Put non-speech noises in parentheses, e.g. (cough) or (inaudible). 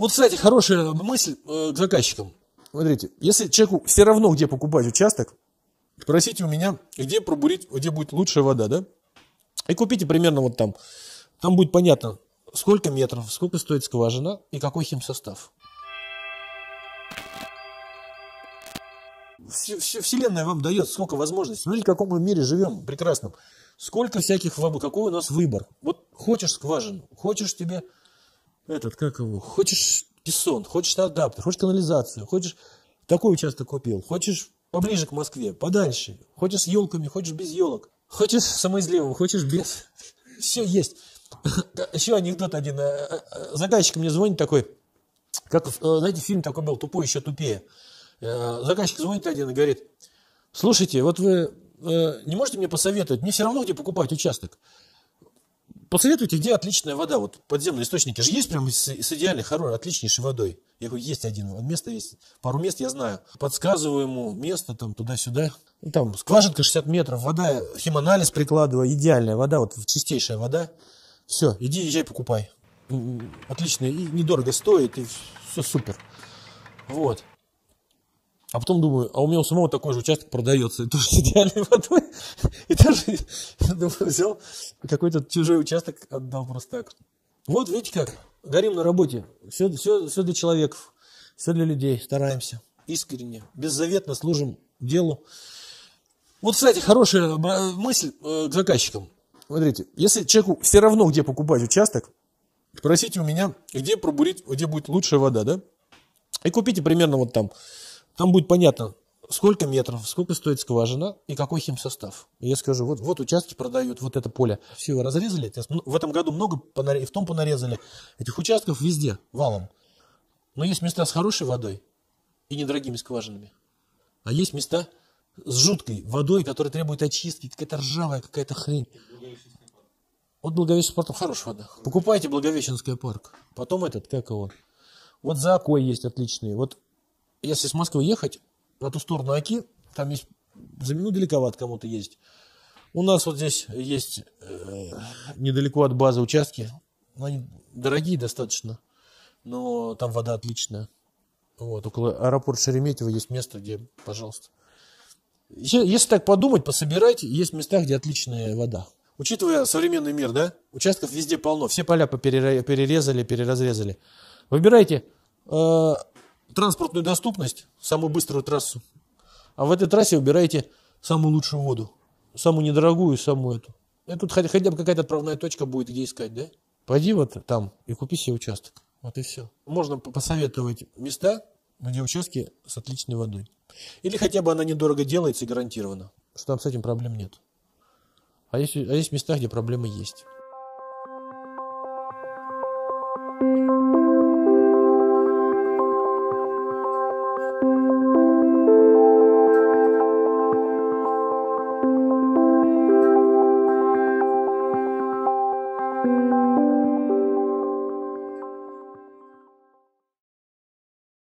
Вот, кстати, хорошая мысль э, к заказчикам. Смотрите, если человеку все равно, где покупать участок, спросите у меня, где пробурить, где будет лучшая вода, да? И купите примерно вот там. Там будет понятно, сколько метров, сколько стоит скважина и какой химсостав. Вселенная вам дает сколько возможностей. Смотрите, в каком мы мире живем прекрасном. Сколько всяких, какой у нас выбор. Вот хочешь скважину, хочешь тебе этот, как его, хочешь пессон, хочешь адаптер, хочешь канализацию, хочешь такой участок купил, хочешь поближе к Москве, подальше, хочешь с елками, хочешь без елок, хочешь самоизливом, хочешь без. (laughs) Все есть. (coughs) Еще анекдот один. Э, э, э, заказчик мне звонит такой, как, знаете, фильм такой был, тупой, еще тупее. Заказчик звонит один и говорит, слушайте, вот вы не можете мне посоветовать, мне все равно где покупать участок посоветуйте, где отличная вода. Вот подземные источники же есть прям с, с идеальной, хорошей, отличнейшей водой. Я говорю, есть один, место есть, пару мест я знаю. Подсказываю ему место там туда-сюда. Там скважинка 60 метров, вода, химанализ прикладываю, идеальная вода, вот чистейшая вода. Все, иди езжай покупай. Отлично, и недорого стоит, и все супер. Вот. А потом думаю, а у меня у самого такой же участок продается, (laughs) тоже с идеальной водой. И (laughs) даже, думаю, взял какой-то чужой участок, отдал просто так. Вот видите как, горим на работе. Все, все, все для человеков, все для людей, стараемся. Искренне, беззаветно служим делу. Вот, кстати, хорошая мысль э, к заказчикам. Смотрите, если человеку все равно, где покупать участок, спросите у меня, где пробурить, где будет лучшая вода, да? И купите примерно вот там. Там будет понятно, сколько метров, сколько стоит скважина и какой химсостав. Я скажу, вот, вот участки продают, вот это поле. Все вы разрезали. В этом году много понарезали, в том понарезали. Этих участков везде, валом. Но есть места с хорошей водой и недорогими скважинами. А есть места с жуткой водой, которая требует очистки, какая-то ржавая, какая-то хрень. Вот Благовещенский парк, там хорошая вода. Покупайте Благовещенский парк. Потом этот, как его? Вот за Окой есть отличный. Вот если с Москвы ехать, на ту сторону Аки, там есть, за минуту далековато кому-то ездить. У нас вот здесь есть э, недалеко от базы участки, но ну, они дорогие достаточно, но там вода отличная. Вот, около аэропорта Шереметьево есть место, где, пожалуйста. Если так подумать, пособирать, есть места, где отличная вода. Учитывая современный мир, да, участков везде полно, все поля перерезали, переразрезали. Выбирайте э, транспортную доступность, самую быструю трассу. А в этой трассе выбираете самую лучшую воду, самую недорогую, самую эту. И тут хотя, хотя бы какая-то отправная точка будет, где искать, да? Пойди вот там и купи себе участок. Вот и все. Можно посоветовать места, где участки с отличной водой. Или хотя бы она недорого делается и гарантирована, что там с этим проблем нет. А есть, а есть места, где проблемы есть.